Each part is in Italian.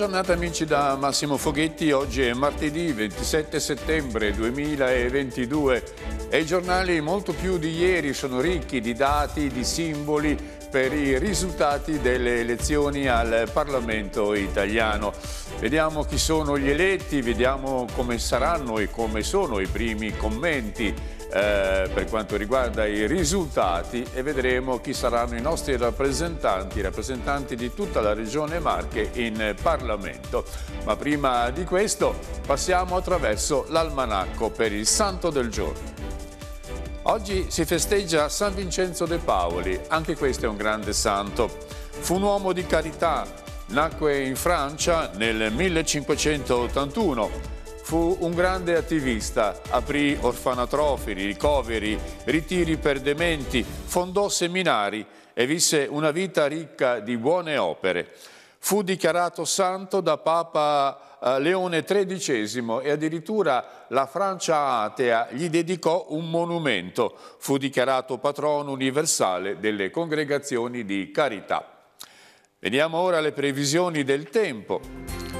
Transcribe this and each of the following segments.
giornata amici da Massimo Foghetti, oggi è martedì 27 settembre 2022 e i giornali molto più di ieri sono ricchi di dati, di simboli per i risultati delle elezioni al Parlamento italiano. Vediamo chi sono gli eletti, vediamo come saranno e come sono i primi commenti eh, per quanto riguarda i risultati e vedremo chi saranno i nostri rappresentanti, rappresentanti di tutta la regione Marche in Parlamento. Ma prima di questo passiamo attraverso l'almanacco per il Santo del Giorno. Oggi si festeggia San Vincenzo de Paoli, anche questo è un grande santo. Fu un uomo di carità, nacque in Francia nel 1581 Fu un grande attivista, aprì orfanatroferi, ricoveri, ritiri per dementi, fondò seminari e visse una vita ricca di buone opere. Fu dichiarato santo da Papa eh, Leone XIII e addirittura la Francia atea gli dedicò un monumento. Fu dichiarato patrono universale delle congregazioni di carità. Vediamo ora le previsioni del tempo.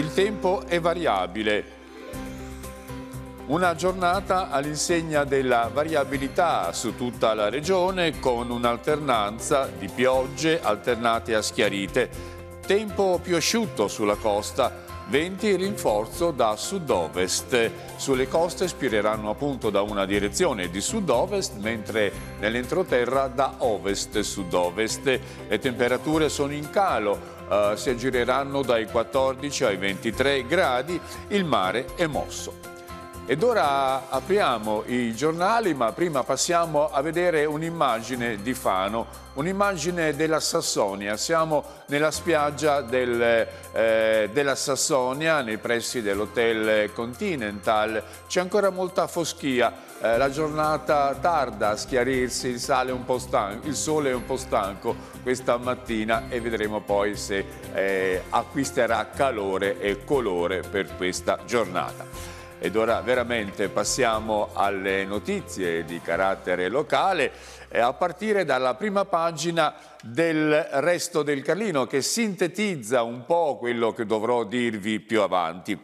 Il tempo è variabile. Una giornata all'insegna della variabilità su tutta la regione con un'alternanza di piogge alternate a schiarite. Tempo più asciutto sulla costa, venti e rinforzo da sud-ovest. Sulle coste spireranno appunto da una direzione di sud-ovest, mentre nell'entroterra da ovest sud -ovest. Le temperature sono in calo, eh, si aggireranno dai 14 ai 23 gradi, il mare è mosso. Ed ora apriamo i giornali, ma prima passiamo a vedere un'immagine di Fano, un'immagine della Sassonia. Siamo nella spiaggia del, eh, della Sassonia, nei pressi dell'Hotel Continental. C'è ancora molta foschia eh, la giornata tarda a schiarirsi, il, sale un po stanco, il sole è un po' stanco questa mattina e vedremo poi se eh, acquisterà calore e colore per questa giornata. Ed ora veramente passiamo alle notizie di carattere locale, eh, a partire dalla prima pagina del Resto del Carlino che sintetizza un po' quello che dovrò dirvi più avanti.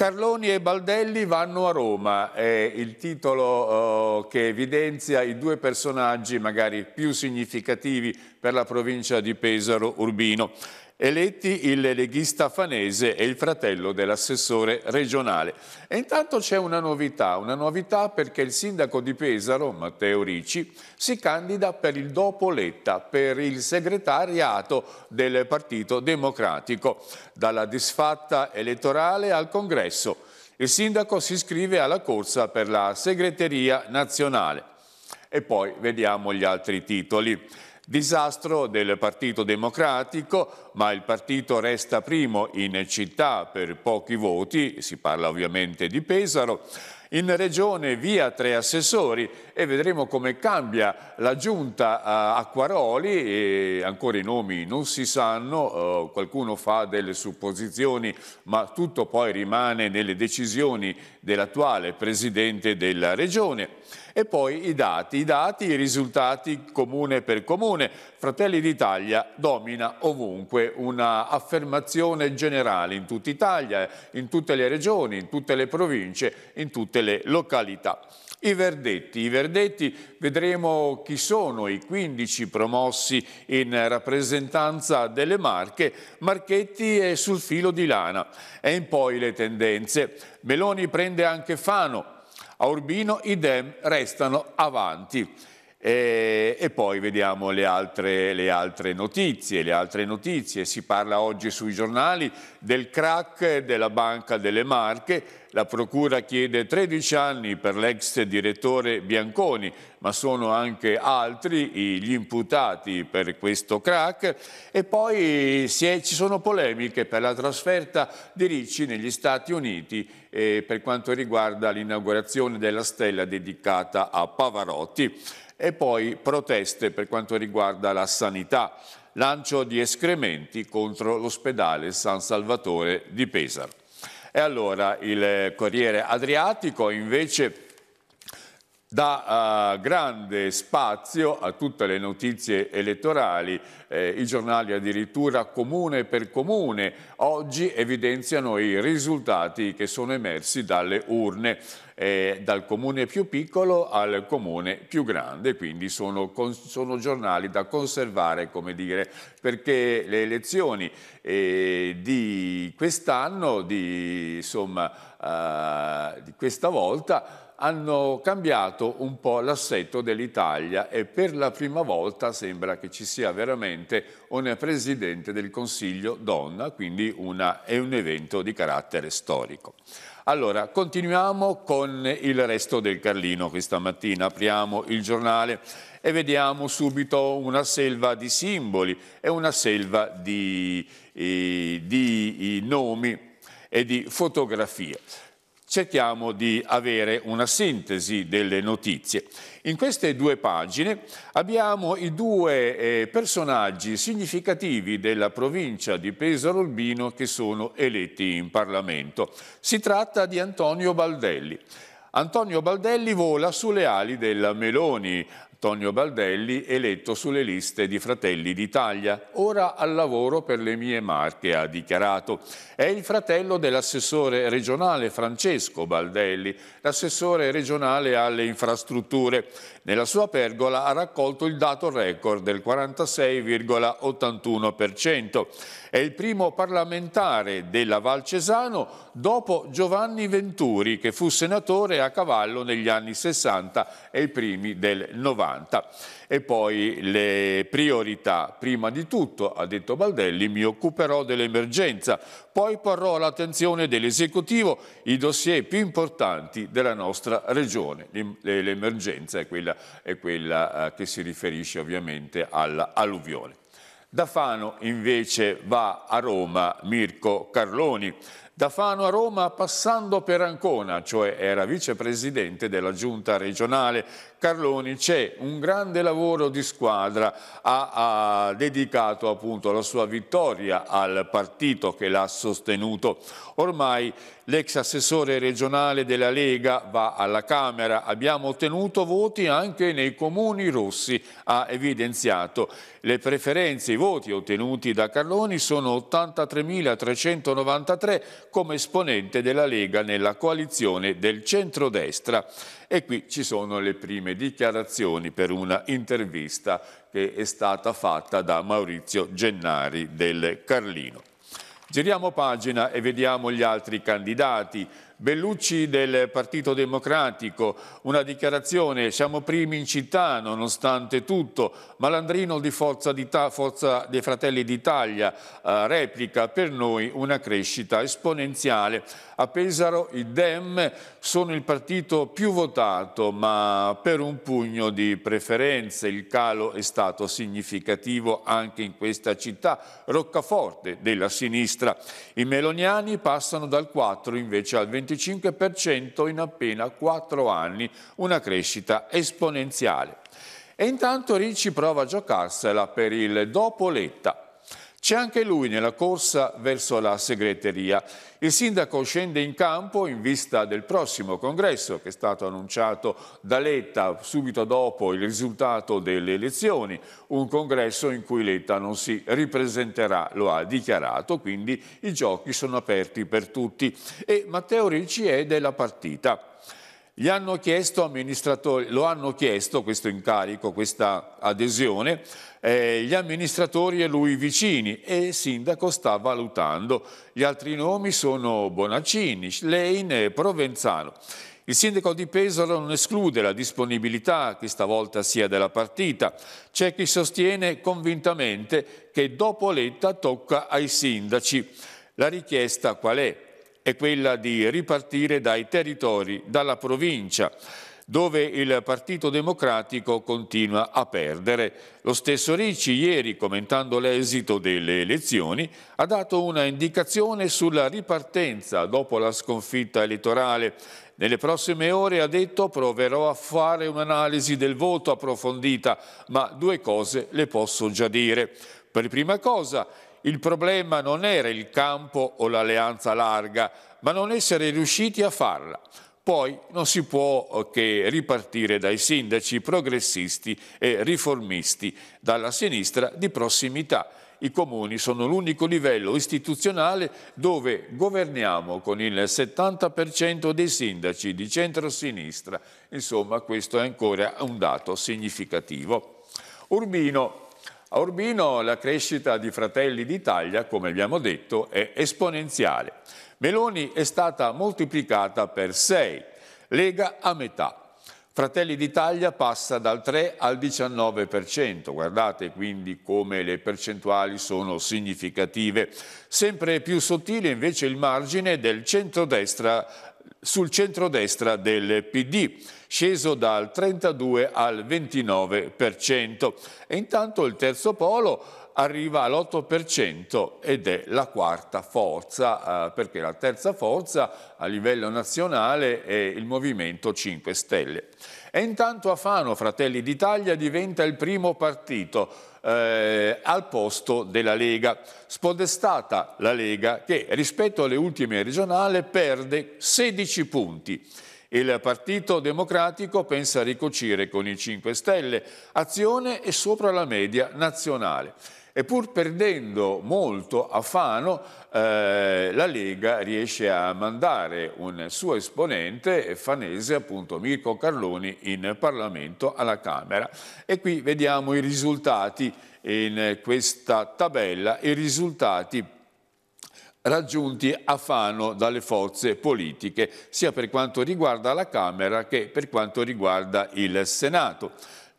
Carloni e Baldelli vanno a Roma, è il titolo eh, che evidenzia i due personaggi magari più significativi per la provincia di Pesaro Urbino eletti il leghista fanese e il fratello dell'assessore regionale. E intanto c'è una novità, una novità perché il sindaco di Pesaro, Matteo Ricci, si candida per il dopo Letta, per il segretariato del Partito Democratico, dalla disfatta elettorale al congresso. Il sindaco si iscrive alla corsa per la segreteria nazionale. E poi vediamo gli altri titoli. Disastro del Partito Democratico, ma il partito resta primo in città per pochi voti, si parla ovviamente di Pesaro, in regione via tre assessori e vedremo come cambia la giunta a Quaroli e ancora i nomi non si sanno, eh, qualcuno fa delle supposizioni ma tutto poi rimane nelle decisioni dell'attuale presidente della regione. E poi i dati, i dati, i risultati comune per comune. Fratelli d'Italia domina ovunque una affermazione generale in tutta Italia, in tutte le regioni, in tutte le province, in tutte le località. I verdetti, I verdetti vedremo chi sono i 15 promossi in rappresentanza delle marche, Marchetti è sul filo di lana e in poi le tendenze. Meloni prende anche Fano, a Urbino idem restano avanti. E, e, poi vediamo le altre, le altre, notizie, le altre notizie. Si parla oggi sui giornali del crack della Banca delle Marche. La Procura chiede 13 anni per l'ex direttore Bianconi, ma sono anche altri gli imputati per questo crack. E poi è, ci sono polemiche per la trasferta di Ricci negli Stati Uniti eh, per quanto riguarda l'inaugurazione della stella dedicata a Pavarotti e poi proteste per quanto riguarda la sanità, lancio di escrementi contro l'ospedale San Salvatore di Pesaro. E allora il eh, Corriere Adriatico invece dà uh, grande spazio a tutte le notizie elettorali, eh, i giornali addirittura comune per comune oggi evidenziano i risultati che sono emersi dalle urne, eh, dal comune più piccolo al comune più grande, quindi sono, sono giornali da conservare, come dire, perché le elezioni eh, di quest'anno, di, insomma, uh, di questa volta, hanno cambiato un po' l'assetto dell'Italia e per la prima volta sembra che ci sia veramente una presidente del Consiglio donna, quindi una, è un evento di carattere storico. Allora, continuiamo con il resto del Carlino questa mattina, apriamo il giornale e vediamo subito una selva di simboli e una selva di, eh, di eh, nomi e di fotografie cerchiamo di avere una sintesi delle notizie. In queste due pagine abbiamo i due eh, personaggi significativi della provincia di Pesaro Albino che sono eletti in Parlamento. Si tratta di Antonio Baldelli. Antonio Baldelli vola sulle ali della Meloni, Tonio Baldelli, eletto sulle liste di Fratelli d'Italia. Ora al lavoro per le mie marche, ha dichiarato. È il fratello dell'assessore regionale Francesco Baldelli, l'assessore regionale alle infrastrutture. Nella sua pergola ha raccolto il dato record del 46,81%. È il primo parlamentare della Valcesano dopo Giovanni Venturi, che fu senatore a cavallo negli anni 60 e i primi del 90. E poi le priorità. Prima di tutto, ha detto Baldelli, mi occuperò dell'emergenza, poi porrò all'attenzione dell'esecutivo i dossier più importanti della nostra regione. L'emergenza è quella, è quella eh, che si riferisce ovviamente all'alluvione. Da Fano invece va a Roma Mirko Carloni, da Fano a Roma passando per Ancona, cioè era vicepresidente della giunta regionale. Carloni c'è un grande lavoro di squadra, ha, ha dedicato appunto la sua vittoria al partito che l'ha sostenuto. Ormai l'ex assessore regionale della Lega va alla Camera, abbiamo ottenuto voti anche nei comuni rossi, ha evidenziato. Le preferenze, i voti ottenuti da Carloni sono 83.393 come esponente della Lega nella coalizione del centrodestra. E qui ci sono le prime dichiarazioni per una intervista che è stata fatta da Maurizio Gennari del Carlino. Giriamo pagina e vediamo gli altri candidati. Bellucci del Partito Democratico, una dichiarazione, siamo primi in città nonostante tutto, Malandrino di Forza, di Forza dei Fratelli d'Italia eh, replica per noi una crescita esponenziale. A Pesaro i Dem sono il partito più votato ma per un pugno di preferenze, il calo è stato significativo anche in questa città, roccaforte della sinistra. I meloniani passano dal 4 invece al 23 25% in appena 4 anni, una crescita esponenziale. E intanto Ricci prova a giocarsela per il dopo Letta. C'è anche lui nella corsa verso la segreteria. Il sindaco scende in campo in vista del prossimo congresso che è stato annunciato da Letta subito dopo il risultato delle elezioni, un congresso in cui Letta non si ripresenterà, lo ha dichiarato, quindi i giochi sono aperti per tutti e Matteo Ricci è della partita. Gli hanno chiesto amministratori, lo hanno chiesto questo incarico, questa adesione eh, gli amministratori e lui vicini e il sindaco sta valutando. Gli altri nomi sono Bonaccini, Schlein e Provenzano. Il sindaco di Pesaro non esclude la disponibilità che stavolta sia della partita. C'è chi sostiene convintamente che dopo Letta tocca ai sindaci. La richiesta qual è? È quella di ripartire dai territori, dalla provincia dove il Partito Democratico continua a perdere. Lo stesso Ricci ieri, commentando l'esito delle elezioni, ha dato una indicazione sulla ripartenza dopo la sconfitta elettorale. Nelle prossime ore, ha detto, proverò a fare un'analisi del voto approfondita, ma due cose le posso già dire. Per prima cosa, il problema non era il campo o l'alleanza larga, ma non essere riusciti a farla. Poi non si può eh, che ripartire dai sindaci progressisti e riformisti, dalla sinistra di prossimità. I comuni sono l'unico livello istituzionale dove governiamo con il 70% dei sindaci di centro-sinistra. Insomma, questo è ancora un dato significativo. Urbino a Urbino la crescita di Fratelli d'Italia, come abbiamo detto, è esponenziale. Meloni è stata moltiplicata per 6, Lega a metà. Fratelli d'Italia passa dal 3 al 19%, guardate quindi come le percentuali sono significative. Sempre più sottile invece il margine del centrodestra sul centrodestra del PD, sceso dal 32 al 29%. E intanto il terzo polo arriva all'8% ed è la quarta forza, eh, perché la terza forza a livello nazionale è il Movimento 5 Stelle. E intanto a Fano Fratelli d'Italia diventa il primo partito eh, al posto della Lega. Spodestata la Lega che rispetto alle ultime regionali perde 16 punti. Il Partito Democratico pensa a ricocire con i 5 Stelle, azione e sopra la media nazionale e pur perdendo molto a Fano, eh, la Lega riesce a mandare un suo esponente fanese, appunto Mirko Carloni, in Parlamento alla Camera. E qui vediamo i risultati in questa tabella, i risultati raggiunti a Fano dalle forze politiche, sia per quanto riguarda la Camera che per quanto riguarda il Senato.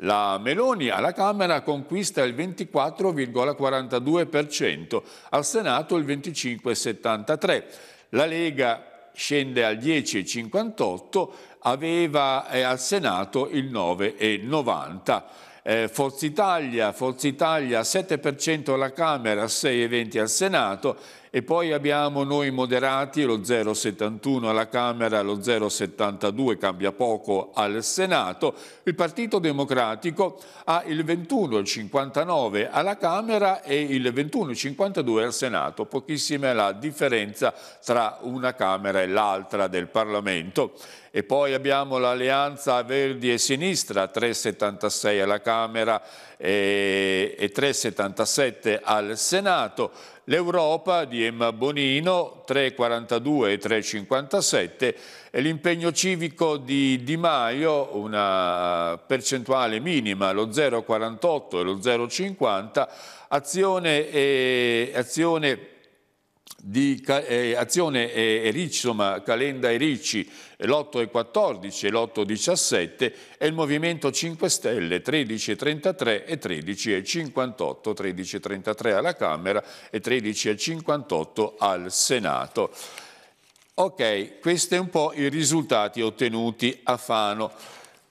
La Meloni alla Camera conquista il 24,42%, al Senato il 25,73%. La Lega scende al 10,58%, aveva eh, al Senato il 9,90%. Eh, Forza Italia, Forza Italia 7% alla Camera, 6,20 al Senato e poi abbiamo noi moderati lo 0,71 alla Camera, lo 0,72 cambia poco al Senato. Il Partito Democratico ha il 21,59 alla Camera e il 21,52 al Senato. Pochissima la differenza tra una Camera e l'altra del Parlamento. E poi abbiamo l'alleanza Verdi e Sinistra, 3,76 alla Camera e 3,77 al Senato. L'Europa di Emma Bonino 3,42 e 3,57 e l'impegno civico di Di Maio, una percentuale minima, lo 0,48 e lo 0,50, azione, e, azione di eh, Azione e, eh, e Ricci, insomma, Calenda e Ricci l'8 e 14 e l'8 e 17 e il Movimento 5 Stelle 13 e 33 e 13 e 58, 13 e 33 alla Camera e 13 e 58 al Senato. Ok, questi sono un po' i risultati ottenuti a Fano.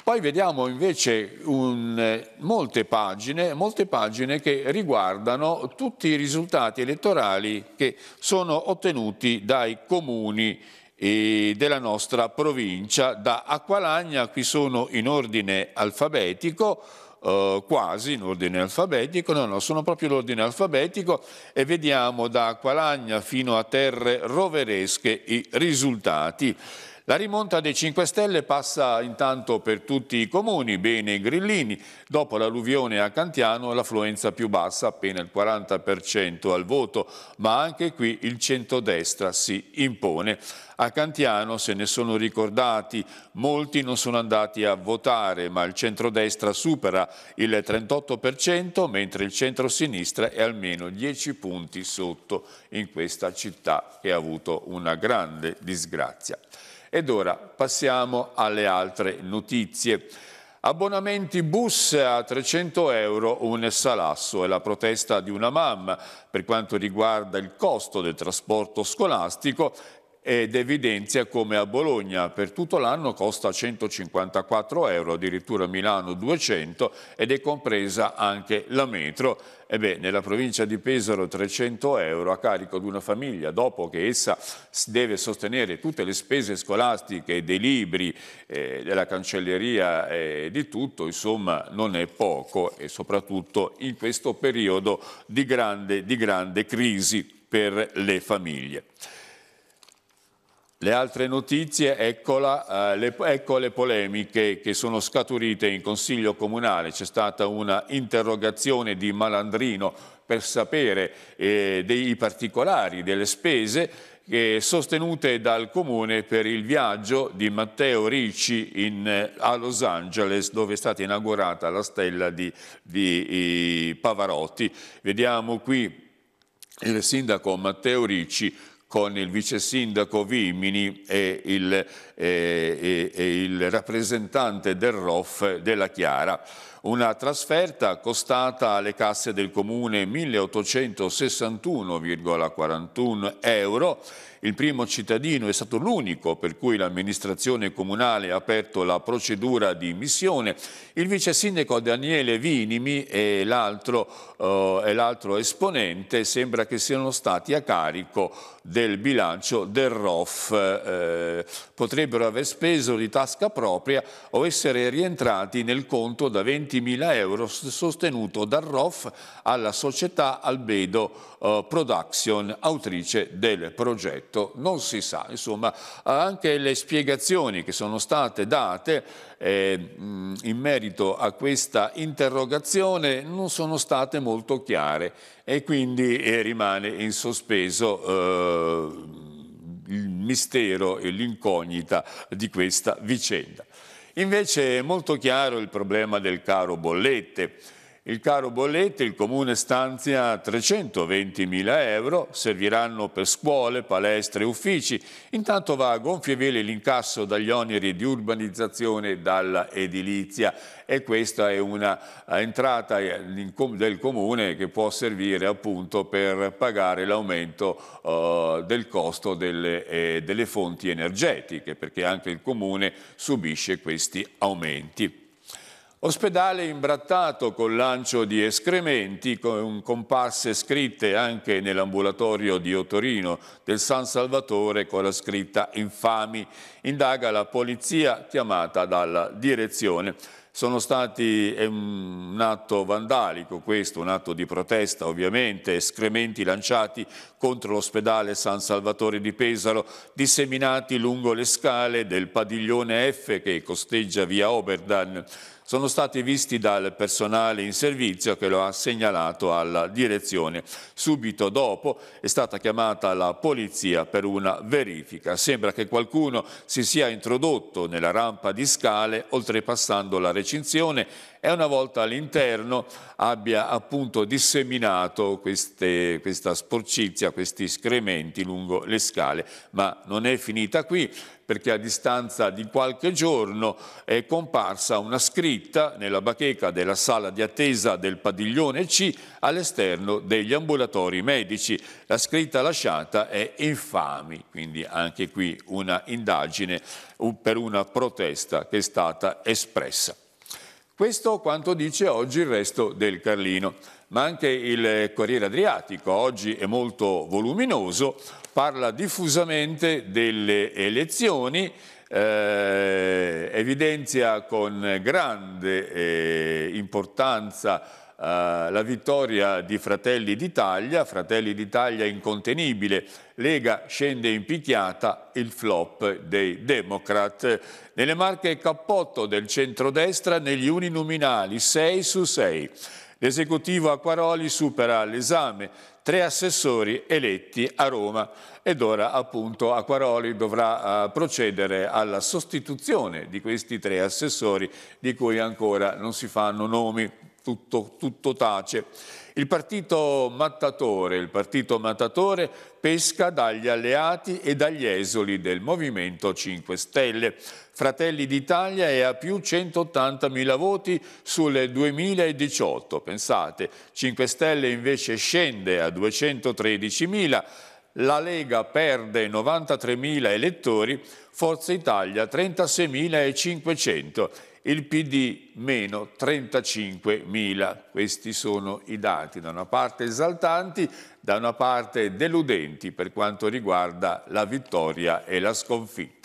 Poi vediamo invece un, eh, molte, pagine, molte, pagine, che riguardano tutti i risultati elettorali che sono ottenuti dai comuni eh, della nostra provincia da Acqualagna, qui sono in ordine alfabetico, eh, quasi in ordine alfabetico, no, no, sono proprio in ordine alfabetico e vediamo da Acqualagna fino a terre roveresche i risultati. La rimonta dei 5 Stelle passa intanto per tutti i comuni, bene i grillini. Dopo l'alluvione a Cantiano l'affluenza più bassa, appena il 40% al voto, ma anche qui il centrodestra si impone. A Cantiano se ne sono ricordati, molti non sono andati a votare, ma il centrodestra supera il 38%, mentre il centrosinistra è almeno 10 punti sotto in questa città che ha avuto una grande disgrazia. Ed ora passiamo alle altre notizie. Abbonamenti bus a 300 euro, un salasso e la protesta di una mamma per quanto riguarda il costo del trasporto scolastico ed evidenzia come a Bologna per tutto l'anno costa 154 euro, addirittura a Milano 200 ed è compresa anche la metro. Ebbene, nella provincia di Pesaro 300 euro a carico di una famiglia dopo che essa deve sostenere tutte le spese scolastiche, dei libri, eh, della cancelleria e eh, di tutto, insomma non è poco e soprattutto in questo periodo di grande, di grande crisi per le famiglie. Le altre notizie, eccola, eh, le, ecco le polemiche che sono scaturite in Consiglio Comunale. C'è stata una interrogazione di Malandrino per sapere eh, dei particolari delle spese eh, sostenute dal Comune per il viaggio di Matteo Ricci in, eh, a Los Angeles dove è stata inaugurata la stella di, di Pavarotti. Vediamo qui il sindaco Matteo Ricci con il vice sindaco Vimini e il, e, e, e il rappresentante del ROF della Chiara. Una trasferta costata alle casse del comune 1861,41 euro il primo cittadino è stato l'unico per cui l'amministrazione comunale ha aperto la procedura di missione, il vice sindaco Daniele Vinimi e l'altro eh, esponente sembra che siano stati a carico del bilancio del ROF, eh, potrebbero aver speso di tasca propria o essere rientrati nel conto da 20.000 euro sostenuto dal ROF alla società Albedo eh, Production, autrice del progetto detto non si sa. Insomma, anche le spiegazioni che sono state date eh, in merito a questa interrogazione non sono state molto chiare e quindi eh, rimane in sospeso eh, il mistero e l'incognita di questa vicenda. Invece è molto chiaro il problema del caro bollette il caro bollette il comune stanzia 320 mila euro, serviranno per scuole, palestre e uffici. Intanto va a gonfie vele l'incasso dagli oneri di urbanizzazione e dalla edilizia e questa è una entrata eh, del comune che può servire appunto per pagare l'aumento eh, del costo delle, eh, delle fonti energetiche perché anche il comune subisce questi aumenti. Ospedale imbrattato con lancio di escrementi, con comparse scritte anche nell'ambulatorio di Otorino del San Salvatore con la scritta infami. Indaga la polizia chiamata dalla direzione. Sono stati è un atto vandalico questo, un atto di protesta ovviamente, escrementi lanciati contro l'ospedale San Salvatore di Pesaro, disseminati lungo le scale del padiglione F che costeggia via Oberdan sono stati visti dal personale in servizio che lo ha segnalato alla direzione. Subito dopo è stata chiamata la polizia per una verifica. Sembra che qualcuno si sia introdotto nella rampa di scale oltrepassando la recinzione e una volta all'interno abbia appunto disseminato queste, questa sporcizia, questi scrementi lungo le scale. Ma non è finita qui perché a distanza di qualche giorno è comparsa una scritta nella bacheca della sala di attesa del padiglione C all'esterno degli ambulatori medici. La scritta lasciata è infami, quindi anche qui una indagine per una protesta che è stata espressa. Questo quanto dice oggi il resto del Carlino, ma anche il Corriere Adriatico, oggi è molto voluminoso, parla diffusamente delle elezioni, eh, evidenzia con grande eh, importanza eh, la vittoria di Fratelli d'Italia, Fratelli d'Italia incontenibile, Lega scende in picchiata, il flop dei Democrat. Nelle marche cappotto del centrodestra negli uninominali 6 su 6. L'esecutivo Acquaroli supera l'esame, tre assessori eletti a Roma ed ora appunto Acquaroli dovrà uh, procedere alla sostituzione di questi tre assessori di cui ancora non si fanno nomi tutto, tutto tace. Il partito mattatore, il partito mattatore pesca dagli alleati e dagli esoli del Movimento 5 Stelle. Fratelli d'Italia è a più 180.000 voti sul 2018, pensate. 5 Stelle invece scende a 213.000 la Lega perde 93.000 elettori, Forza Italia 36.500 il PD meno 35.000. Questi sono i dati, da una parte esaltanti, da una parte deludenti per quanto riguarda la vittoria e la sconfitta.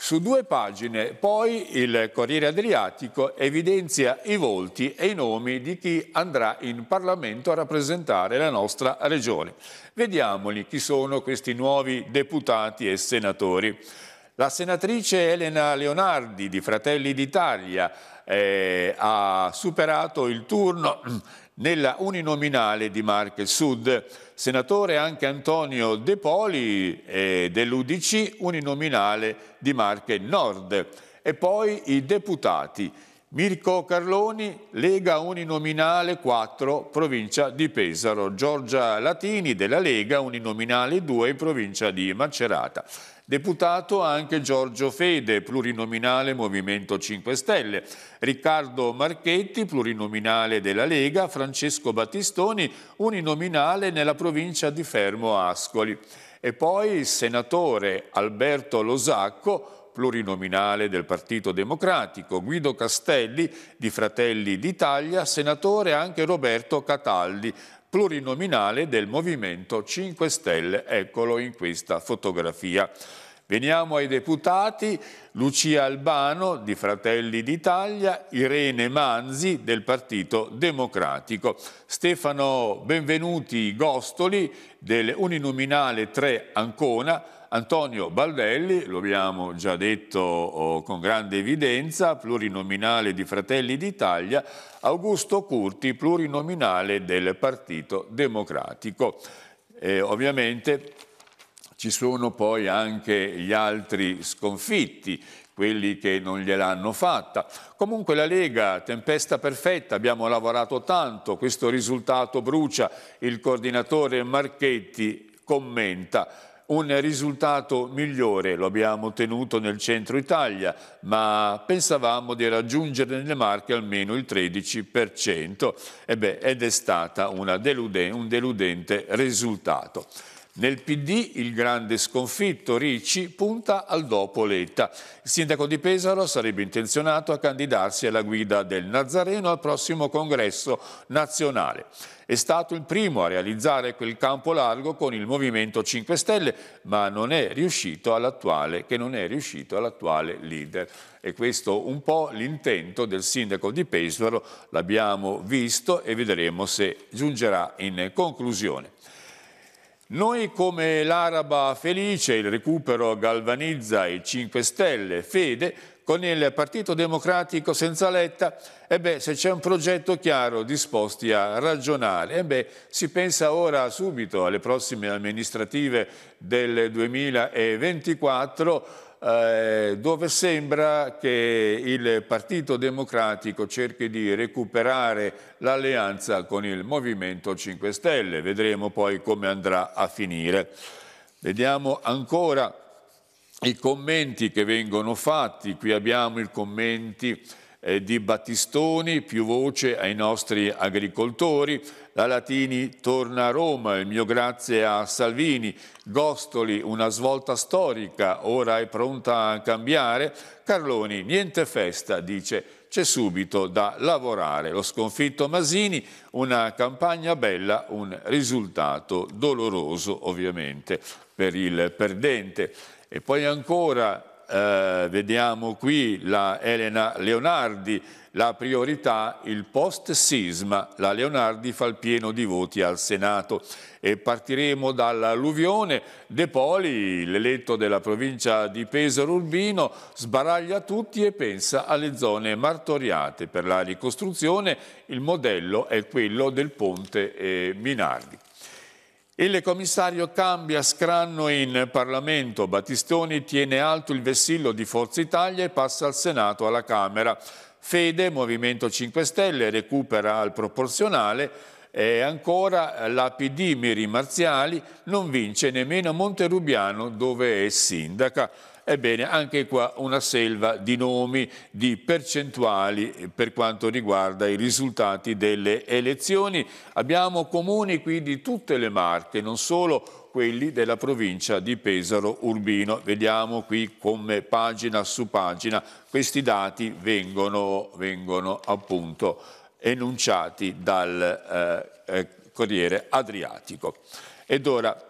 Su due pagine poi il Corriere Adriatico evidenzia i volti e i nomi di chi andrà in Parlamento a rappresentare la nostra regione. Vediamoli chi sono questi nuovi deputati e senatori. La senatrice Elena Leonardi di Fratelli d'Italia eh, ha superato il turno nella uninominale di Marche Sud. Senatore anche Antonio De Poli eh, dell'Udc, uninominale di Marche Nord. E poi i deputati. Mirko Carloni, Lega Uninominale 4, provincia di Pesaro. Giorgia Latini della Lega Uninominale 2, provincia di Macerata. Deputato anche Giorgio Fede, plurinominale Movimento 5 Stelle, Riccardo Marchetti, plurinominale della Lega, Francesco Battistoni, uninominale nella provincia di Fermo Ascoli. E poi il senatore Alberto Losacco, plurinominale del Partito Democratico, Guido Castelli di Fratelli d'Italia, senatore anche Roberto Cataldi, plurinominale del Movimento 5 Stelle, eccolo in questa fotografia. Veniamo ai deputati, Lucia Albano di Fratelli d'Italia, Irene Manzi del Partito Democratico, Stefano Benvenuti Gostoli dell'Uninominale 3 Ancona, Antonio Baldelli, lo abbiamo già detto oh, con grande evidenza, plurinominale di Fratelli d'Italia, Augusto Curti, plurinominale del Partito Democratico. Eh, ovviamente ci sono poi anche gli altri sconfitti, quelli che non gliel'hanno fatta. Comunque la Lega, tempesta perfetta, abbiamo lavorato tanto, questo risultato brucia, il coordinatore Marchetti commenta un risultato migliore, lo abbiamo ottenuto nel centro Italia, ma pensavamo di raggiungere nelle Marche almeno il 13%, beh, ed è stato deluden un deludente risultato. Nel PD il grande sconfitto Ricci punta al dopo Letta. Il sindaco di Pesaro sarebbe intenzionato a candidarsi alla guida del Nazareno al prossimo congresso nazionale. È stato il primo a realizzare quel campo largo con il Movimento 5 Stelle, ma non è riuscito all'attuale, che non è riuscito all'attuale leader. E questo un po' l'intento del sindaco di Pesaro, l'abbiamo visto e vedremo se giungerà in conclusione. Noi come l'Araba felice, il recupero galvanizza i 5 Stelle, fede, con il Partito Democratico senza Letta, e beh, se c'è un progetto chiaro, disposti a ragionare, e beh, si pensa ora subito alle prossime amministrative del 2024 eh, dove sembra che il Partito Democratico cerchi di recuperare l'alleanza con il Movimento 5 Stelle. Vedremo poi come andrà a finire. Vediamo ancora i commenti che vengono fatti, qui abbiamo i commenti eh, di Battistoni, più voce ai nostri agricoltori, la Latini torna a Roma, il mio grazie a Salvini, Gostoli una svolta storica, ora è pronta a cambiare, Carloni niente festa, dice c'è subito da lavorare, lo sconfitto Masini, una campagna bella, un risultato doloroso ovviamente per il perdente. E poi ancora eh, vediamo qui la Elena Leonardi, la priorità il post-sisma, la Leonardi fa il pieno di voti al Senato e partiremo dall'alluvione, De Poli, l'eletto della provincia di Pesaro Urbino, sbaraglia tutti e pensa alle zone martoriate. Per la ricostruzione il modello è quello del ponte eh, Minardi. Il commissario cambia scranno in Parlamento. Battistoni tiene alto il vessillo di Forza Italia e passa al Senato alla Camera. Fede, Movimento 5 Stelle, recupera al proporzionale e ancora la PD Miri Marziali non vince nemmeno a Monterubiano dove è sindaca. Ebbene, anche qua una selva di nomi, di percentuali per quanto riguarda i risultati delle elezioni. Abbiamo comuni qui di tutte le marche, non solo quelli della provincia di Pesaro Urbino. Vediamo qui come pagina su pagina questi dati vengono, vengono appunto enunciati dal eh, eh Corriere Adriatico. Ed ora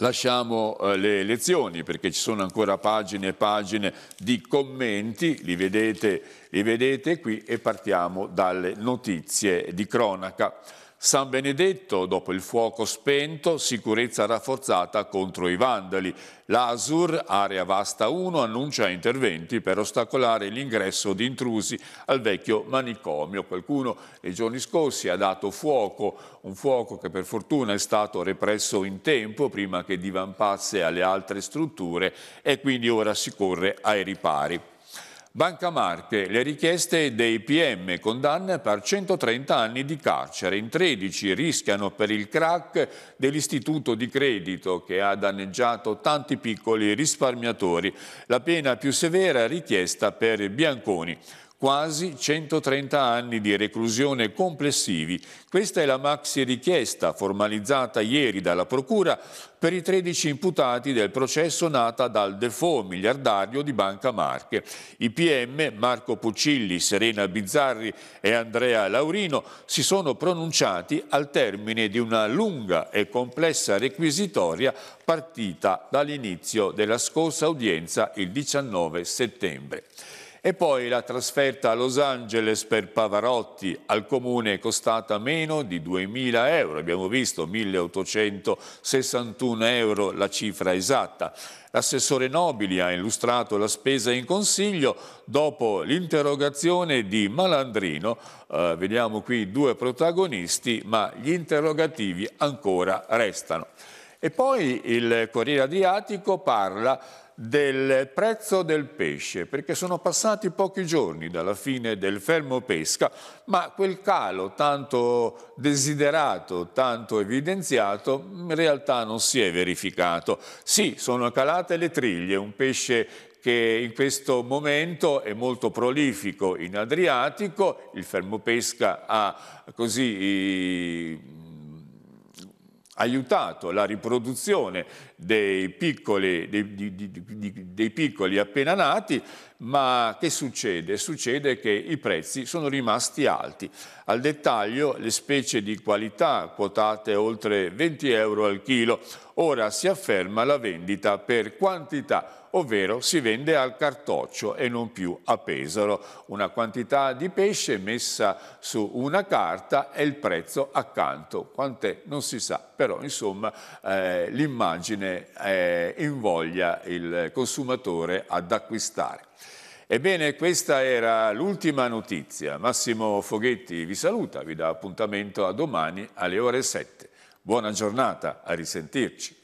Lasciamo eh, le lezioni perché ci sono ancora pagine e pagine di commenti, li vedete, li vedete qui e partiamo dalle notizie di cronaca. San Benedetto, dopo il fuoco spento, sicurezza rafforzata contro i vandali. L'ASUR, area vasta 1, annuncia interventi per ostacolare l'ingresso di intrusi al vecchio manicomio. Qualcuno nei giorni scorsi ha dato fuoco, un fuoco che per fortuna è stato represso in tempo prima che divampasse alle altre strutture e quindi ora si corre ai ripari. Banca Marche, le richieste dei PM condanne per 130 anni di carcere, in 13 rischiano per il crack dell'istituto di credito che ha danneggiato tanti piccoli risparmiatori, la pena più severa richiesta per Bianconi quasi 130 anni di reclusione complessivi. Questa è la maxi richiesta formalizzata ieri dalla Procura per i 13 imputati del processo nata dal default miliardario di Banca Marche. I PM Marco Puccilli, Serena Bizzarri e Andrea Laurino si sono pronunciati al termine di una lunga e complessa requisitoria partita dall'inizio della scorsa udienza il 19 settembre. E poi la trasferta a Los Angeles per Pavarotti al comune è costata meno di 2.000 euro, abbiamo visto 1.861 euro la cifra esatta. L'assessore Nobili ha illustrato la spesa in consiglio dopo l'interrogazione di Malandrino. Eh, vediamo qui due protagonisti, ma gli interrogativi ancora restano. E poi il Corriere Adriatico parla del prezzo del pesce, perché sono passati pochi giorni dalla fine del fermo pesca, ma quel calo tanto desiderato, tanto evidenziato, in realtà non si è verificato. Sì, sono calate le triglie, un pesce che in questo momento è molto prolifico in Adriatico, il fermo pesca ha così aiutato la riproduzione dei piccoli, dei, di, di, dei piccoli, appena nati, ma che succede? Succede che i prezzi sono rimasti alti. Al dettaglio le specie di qualità quotate oltre 20 euro al chilo, ora si afferma la vendita per quantità, ovvero si vende al cartoccio e non più a Pesaro. Una quantità di pesce messa su una carta e il prezzo accanto. Quant'è? Non si sa, però insomma eh, l'immagine bene eh, invoglia il consumatore ad acquistare. Ebbene, questa era l'ultima notizia. Massimo Foghetti vi saluta, vi dà appuntamento a domani alle ore 7. Buona giornata, a risentirci.